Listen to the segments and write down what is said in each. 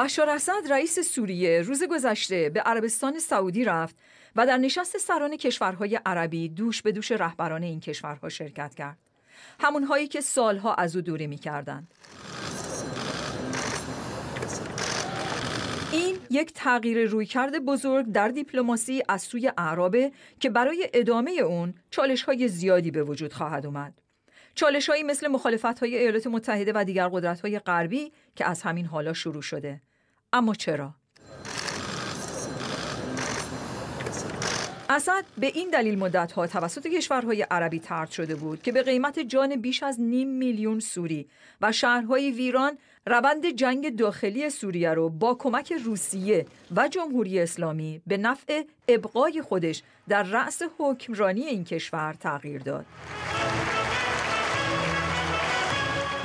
بشار اسد رئیس سوریه روز گذشته به عربستان سعودی رفت و در نشست سران کشورهای عربی دوش به دوش رهبران این کشورها شرکت کرد. همونهایی که سالها از او دوری میکردند. این یک تغییر رویکرد بزرگ در دیپلماسی از سوی اعرابه که برای ادامه اون چالش های زیادی به وجود خواهد اومد. چالش مثل مخالفت های ایالات متحده و دیگر قدرت های غربی که از همین حالا شروع شده. اما چرا؟ اسد به این دلیل مدتها توسط کشورهای عربی ترد شده بود که به قیمت جان بیش از نیم میلیون سوری و شهرهای ویران روند جنگ داخلی سوریه رو با کمک روسیه و جمهوری اسلامی به نفع ابقای خودش در رأس حکمرانی این کشور تغییر داد.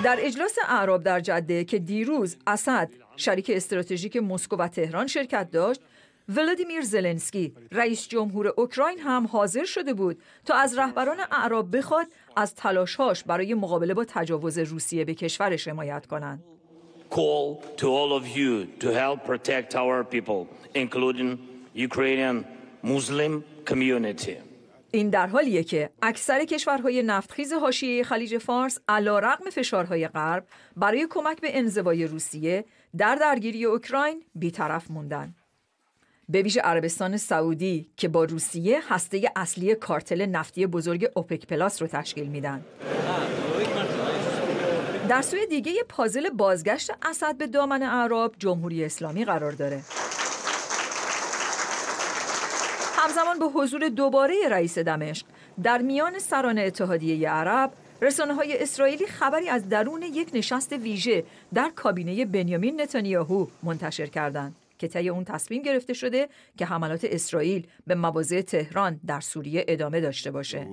در اجلاس اعراب در جده که دیروز اسد شریک استراتژیک مسکو و تهران شرکت داشت ولادیمیر زلنسکی رئیس جمهور اوکراین هم حاضر شده بود تا از رهبران اعراب بخواد از تلاشهاش برای مقابله با تجاوز روسیه به کشورش حمایت کنند. Call to all of you to help protect our people, including Ukrainian Muslim community. این در حالیه که اکثر کشورهای نفتخیز حاشیه خلیج فارس رقم فشارهای غرب برای کمک به انزوای روسیه در درگیری اوکراین بیطرف موندن. به ویژه عربستان سعودی که با روسیه هسته اصلی کارتل نفتی بزرگ اوپک پلاس رو تشکیل میدن. در سوی دیگه یه پازل بازگشت اسد به دامن اعراب جمهوری اسلامی قرار داره. همزمان به حضور دوباره رئیس دمشق در میان سران اتحادیه عرب رسانه های اسرائیلی خبری از درون یک نشست ویژه در کابینه بنیامین نتانیاهو منتشر کردند. که طی اون تصمیم گرفته شده که حملات اسرائیل به مواضع تهران در سوریه ادامه داشته باشه.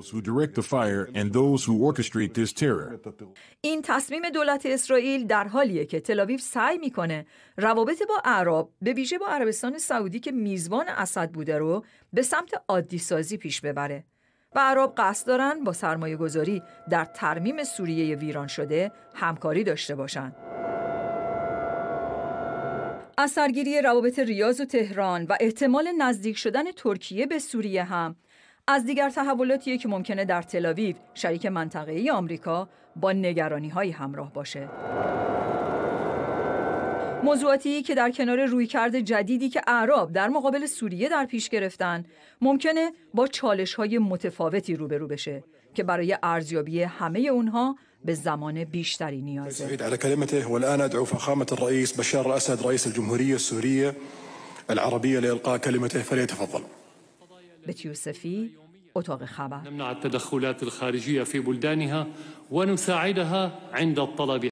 این تصمیم دولت اسرائیل در حالیه که تلاویف سعی میکنه روابط با عرب به ویژه با عربستان سعودی که میزبان اسد بوده رو به سمت عادی سازی پیش ببره. و عرب قصد دارن با سرمایه گذاری در ترمیم سوریه ویران شده همکاری داشته باشند. اثرگیری روابط ریاض و تهران و احتمال نزدیک شدن ترکیه به سوریه هم از دیگر تحولاتیه که ممکنه در تلاویو شریک منطقه ای آمریکا با نگرانی های همراه باشه. موضوعاتی که در کنار رویکرد جدیدی که اعراب در مقابل سوریه در پیش گرفتن ممکنه با چالش های متفاوتی روبرو بشه که برای ارزیابی همه اونها به زمان بیشتری نیازه سعید على كلمته والآن أدعو فخامة الرئيس بشار الأسد رئيس الجمهورية السورية العربية لإلقاء كلمته فليتفضل بيت يوسفي اتاق خبر نمنع التدخلات الخارجية في بلدانها ونساعدها عند الطلب